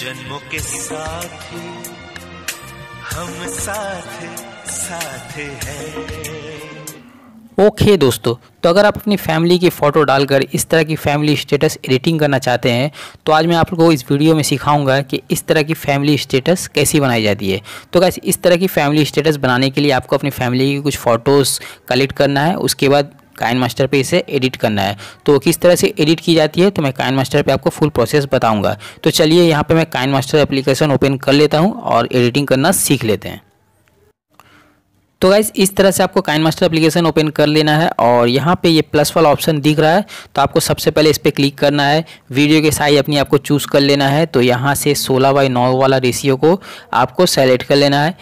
जन्मों के साथ हम साथ साथ हैं ओके okay, दोस्तों तो अगर आप अपनी फैमिली की फ़ोटो डालकर इस तरह की फैमिली स्टेटस एडिटिंग करना चाहते हैं तो आज मैं आप लोगों को इस वीडियो में सिखाऊंगा कि इस तरह की फैमिली स्टेटस कैसी बनाई जाती है तो कैसे इस तरह की फैमिली स्टेटस बनाने के लिए आपको अपनी फैमिली की कुछ फ़ोटोज़ कलेक्ट करना है उसके बाद काइन मास्टर पर इसे एडिट करना है तो किस तरह से एडिट की जाती है तो मैं काइन मास्टर पर आपको फुल प्रोसेस बताऊंगा तो चलिए यहाँ पे मैं काइन मास्टर एप्लीकेशन ओपन कर लेता हूँ और एडिटिंग करना सीख लेते हैं तो गाइज इस तरह से आपको काइन मास्टर एप्लीकेशन ओपन कर लेना है और यहाँ पे ये प्लस वाला ऑप्शन दिख रहा है तो आपको सबसे पहले इस पर क्लिक करना है वीडियो के साइज अपनी आपको चूज़ कर लेना है तो यहाँ से 16 बाई 9 वाला रेशियो को आपको सेलेक्ट कर लेना है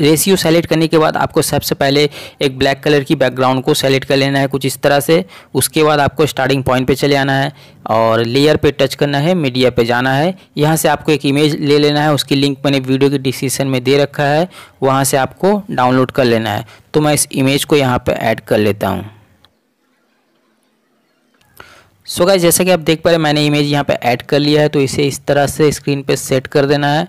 रेशियो सेलेक्ट करने के बाद आपको सबसे पहले एक ब्लैक कलर की बैकग्राउंड को सेलेक्ट कर लेना है कुछ इस तरह से उसके बाद आपको स्टार्टिंग पॉइंट पे चले आना है और लेयर पे टच करना है मीडिया पे जाना है यहाँ से आपको एक इमेज ले लेना है उसकी लिंक मैंने वीडियो के डिस्क्रिप्शन में दे रखा है वहाँ से आपको डाउनलोड कर लेना है तो मैं इस इमेज को यहाँ पर ऐड कर लेता हूँ सो so गाइस जैसा कि आप देख पा रहे मैंने इमेज यहाँ पे ऐड कर लिया है तो इसे इस तरह से स्क्रीन पे सेट कर देना है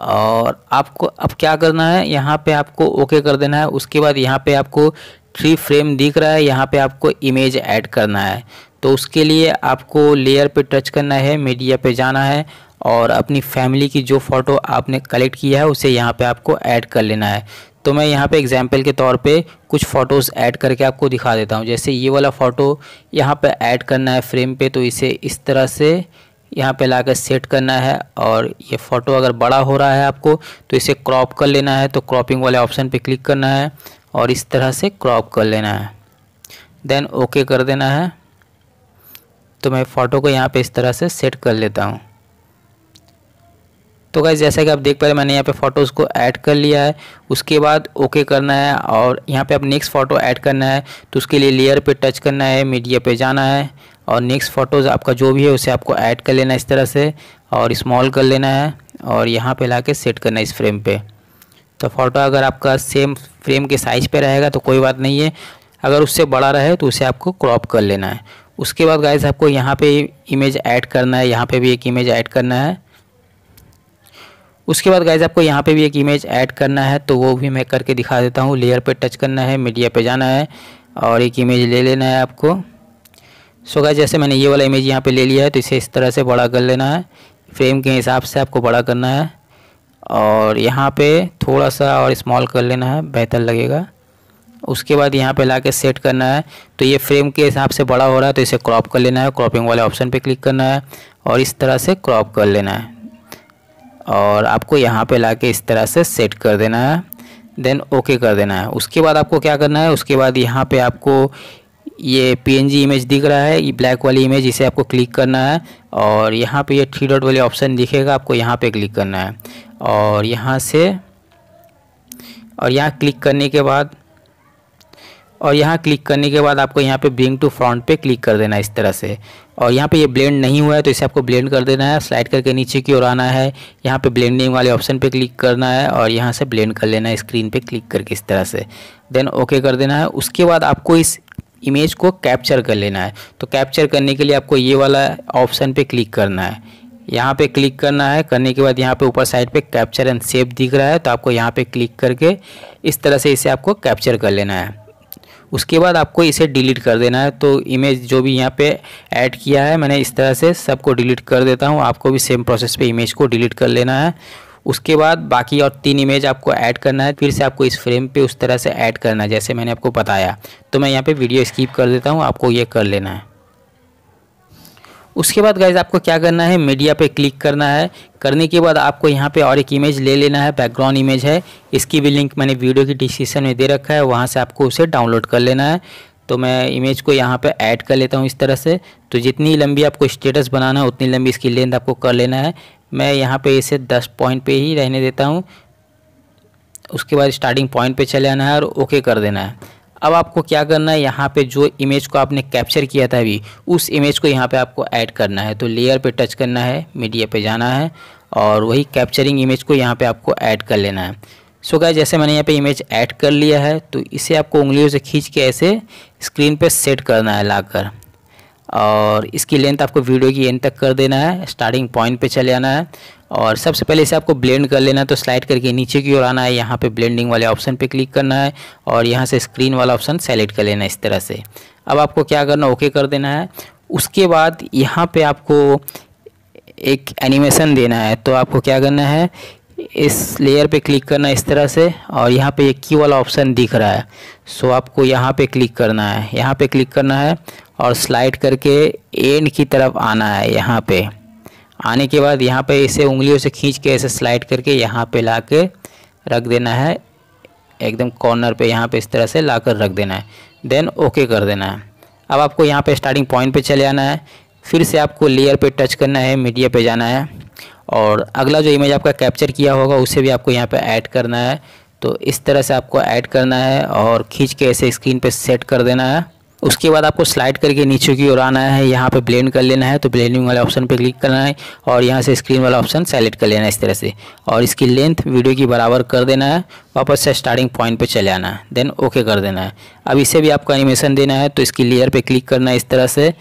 और आपको अब क्या करना है यहाँ पे आपको ओके कर देना है उसके बाद यहाँ पे आपको थ्री फ्रेम दिख रहा है यहाँ पे आपको इमेज ऐड करना है तो उसके लिए आपको लेयर पे टच करना है मीडिया पे जाना है और अपनी फैमिली की जो फ़ोटो आपने कलेक्ट किया है उसे यहाँ पे आपको ऐड कर लेना है तो मैं यहाँ पे एग्जांपल के तौर पे कुछ फ़ोटोज़ ऐड करके आपको दिखा देता हूँ जैसे ये वाला फ़ोटो यहाँ पे ऐड करना है फ्रेम पे तो इसे इस तरह से यहाँ पे लाकर सेट करना है और ये फ़ोटो अगर बड़ा हो रहा है आपको तो इसे क्रॉप कर लेना है तो क्रॉपिंग वाले ऑप्शन पे क्लिक करना है और इस तरह से क्रॉप कर लेना है देन ओके कर देना है तो मैं फ़ोटो को यहाँ पे इस तरह से सेट कर लेता हूँ तो गाइज़ जैसा कि आप देख पा रहे मैंने यहाँ पे फ़ोटोज़ को ऐड कर लिया है उसके बाद ओके करना है और यहाँ पे आप नेक्स्ट फ़ोटो ऐड करना है तो उसके लिए लेयर पे टच करना है मीडिया पे जाना है और नेक्स्ट फ़ोटोज़ आपका जो भी है उसे आपको ऐड कर लेना है इस तरह से और स्मॉल कर लेना है और यहाँ पर ला सेट करना है इस फ्रेम पर तो फ़ोटो अगर आपका सेम फ्रेम के साइज़ पर रहेगा तो कोई बात नहीं है अगर उससे बड़ा रहे तो उसे आपको क्रॉप कर लेना है उसके बाद गाइज आपको यहाँ पर इमेज ऐड करना है यहाँ पर भी एक इमेज ऐड करना है उसके बाद गाइज आपको यहाँ पे भी एक इमेज ऐड करना है तो वो भी मैं करके दिखा देता हूँ लेयर पे टच करना है मीडिया पे जाना है और एक इमेज ले लेना है आपको सो गाइज जैसे मैंने ये वाला इमेज यहाँ पे ले लिया है तो इसे इस तरह से बड़ा कर लेना है फ्रेम के हिसाब से आपको बड़ा करना है और यहाँ पर थोड़ा सा और इस्मॉल कर लेना है बेहतर लगेगा उसके बाद यहाँ पे ला के सेट करना है तो ये फ्रेम के हिसाब से बड़ा हो रहा है तो इसे क्रॉप कर लेना है क्रॉपिंग वाले ऑप्शन पे क्लिक करना है और इस तरह से क्रॉप कर लेना है और आपको यहाँ पे लाके इस तरह से सेट कर देना है देन ओके कर देना है उसके बाद आपको क्या करना है उसके बाद यहाँ पे आपको ये पीएनजी इमेज दिख रहा है ये ब्लैक वाली इमेज इसे आपको क्लिक करना है और यहाँ पे ये थ्री डॉट वाले ऑप्शन दिखेगा आपको यहाँ पे क्लिक करना है और यहाँ से और यहाँ क्लिक करने के बाद और यहाँ क्लिक करने के बाद आपको यहाँ पे ब्रिंग टू फ्रंट पे क्लिक कर देना इस तरह से और यहाँ पे ये यह ब्लेंड नहीं हुआ है तो इसे आपको ब्लेंड कर देना है स्लाइड करके नीचे की ओर आना है यहाँ पे ब्लेंडिंग वाले ऑप्शन पे क्लिक करना है और यहाँ से ब्लेंड कर लेना है स्क्रीन पे क्लिक करके इस तरह से देन ओके कर देना है उसके बाद आपको इस इमेज को कैप्चर कर लेना है तो कैप्चर करने के लिए आपको ये वाला ऑप्शन पर क्लिक करना है यहाँ पे क्लिक करना है करने के बाद यहाँ पे ऊपर साइड पे कैप्चर एंड सेव दिख रहा है तो आपको यहाँ पे क्लिक करके इस तरह से इसे आपको कैप्चर कर लेना है उसके बाद आपको इसे डिलीट कर देना है तो इमेज जो भी यहाँ पे ऐड किया है मैंने इस तरह से सबको डिलीट कर देता हूँ आपको भी सेम प्रोसेस पे इमेज को डिलीट कर लेना है उसके बाद बाकी और तीन इमेज आपको ऐड करना है फिर से आपको इस फ्रेम पे उस तरह से ऐड करना है जैसे मैंने आपको बताया तो मैं यहाँ पे वीडियो स्किप कर देता हूँ आपको ये कर लेना है उसके बाद गाइज आपको क्या करना है मीडिया पे क्लिक करना है करने के बाद आपको यहाँ पे और एक इमेज ले लेना है बैकग्राउंड इमेज है इसकी भी लिंक मैंने वीडियो की डिस्क्रिप्शन में दे रखा है वहाँ से आपको उसे डाउनलोड कर लेना है तो मैं इमेज को यहाँ पे ऐड कर लेता हूँ इस तरह से तो जितनी लंबी आपको स्टेटस बनाना है उतनी लंबी इसकी लेंथ आपको कर लेना है मैं यहाँ पर इसे दस पॉइंट पर ही रहने देता हूँ उसके बाद स्टार्टिंग पॉइंट पर चले आना है और ओके कर देना है अब आपको क्या करना है यहाँ पे जो इमेज को आपने कैप्चर किया था अभी उस इमेज को यहाँ पे आपको ऐड करना है तो लेयर पे टच करना है मीडिया पे जाना है और वही कैप्चरिंग इमेज को यहाँ पे आपको ऐड कर लेना है सो क्या गाय जैसे मैंने यहाँ पे इमेज ऐड कर लिया है तो इसे आपको उंगलियों से खींच के ऐसे स्क्रीन पर सेट करना है कर और इसकी लेंथ आपको वीडियो की एंड तक कर देना है स्टार्टिंग पॉइंट पे चले आना है और सबसे पहले इसे आपको ब्लेंड कर लेना है तो स्लाइड करके नीचे की ओर आना है यहाँ पे ब्लेंडिंग वाले ऑप्शन पे क्लिक करना है और यहाँ से स्क्रीन वाला ऑप्शन सेलेक्ट कर लेना है इस तरह से अब आपको क्या करना ओके कर देना है उसके बाद यहाँ पर आपको एक एनिमेशन देना है तो आपको क्या करना है इस लेयर पे क्लिक करना इस तरह से और यहाँ पे एक की वाला ऑप्शन दिख रहा है सो आपको यहाँ पे क्लिक करना है यहाँ पे क्लिक करना है और स्लाइड करके एंड की तरफ आना है यहाँ पे आने के बाद यहाँ पे इसे उंगलियों से खींच के ऐसे स्लाइड करके यहाँ पे ला के रख देना है एकदम कॉर्नर पे यहाँ पे इस तरह से ला कर रख देना है देन ओके कर देना है अब आपको यहाँ पे स्टार्टिंग पॉइंट पे चले आना है फिर से आपको लेयर पे टच करना है मीडिया पे जाना है और अगला जो इमेज आपका कैप्चर किया होगा उसे भी आपको यहाँ पर ऐड करना है तो इस तरह से आपको ऐड करना है और खींच के ऐसे स्क्रीन पर सेट कर देना है उसके बाद आपको स्लाइड करके नीचे की ओर आना है यहाँ पे ब्लेंड कर लेना है तो ब्लेंडिंग वाले ऑप्शन पे क्लिक करना है और यहाँ से स्क्रीन वाला ऑप्शन सेलेक्ट कर लेना है इस तरह से और इसकी लेंथ वीडियो की बराबर कर देना है वापस से स्टार्टिंग पॉइंट पे चले आना है देन ओके कर देना है अब इसे भी आपको एनिमेशन देना है तो इसकी लेयर पर क्लिक करना है इस तरह से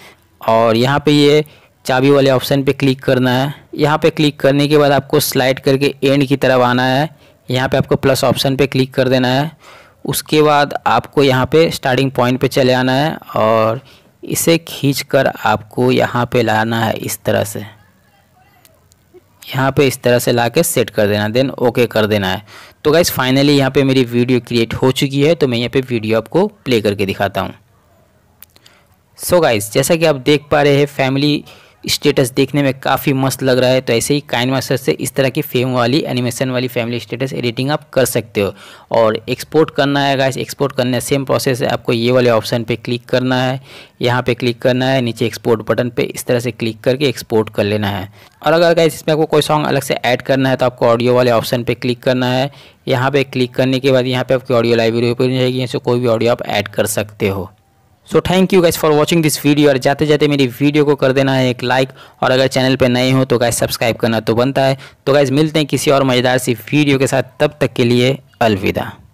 और यहाँ पर ये चाबी वाले ऑप्शन पर क्लिक करना है यहाँ पर क्लिक करने के बाद आपको स्लाइड करके एंड की तरफ आना है यहाँ पर आपको प्लस ऑप्शन पर क्लिक कर देना है उसके बाद आपको यहाँ पे स्टार्टिंग पॉइंट पे चले आना है और इसे खींच कर आपको यहाँ पे लाना है इस तरह से यहाँ पे इस तरह से ला के सेट कर देना देन ओके कर देना है तो गाइज़ फाइनली यहाँ पे मेरी वीडियो क्रिएट हो चुकी है तो मैं यहाँ पे वीडियो आपको प्ले करके दिखाता हूँ सो गाइज़ जैसा कि आप देख पा रहे हैं फैमिली स्टेटस देखने में काफ़ी मस्त लग रहा है तो ऐसे ही काइन मास्टर से इस तरह की फेम वाली एनिमेशन वाली फैमिली स्टेटस एडिटिंग आप कर सकते हो और एक्सपोर्ट करना है गाइस एक्सपोर्ट करना है सेम प्रोसेस है आपको ये वाले ऑप्शन पे क्लिक करना है यहाँ पे क्लिक करना है नीचे एक्सपोर्ट बटन पे इस तरह से क्लिक करके एक्सपोर्ट कर लेना है और अगर गाइस इसमें आपको कोई सॉन्ग अलग से ऐड करना है तो आपको ऑडियो वाले ऑप्शन पर क्लिक करना है यहाँ पर क्लिक करने के बाद यहाँ पे आपकी ऑडियो लाइब्रेरी ओपन रहेगी यहाँ से कोई भी ऑडियो आप ऐड कर सकते हो so thank you guys for watching this video और जाते जाते मेरी वीडियो को कर देना है एक लाइक और अगर चैनल पर नए हो तो गैस सब्सक्राइब करना तो बनता है तो गैस मिलते हैं किसी और मज़ेदार सी वीडियो के साथ तब तक के लिए अलविदा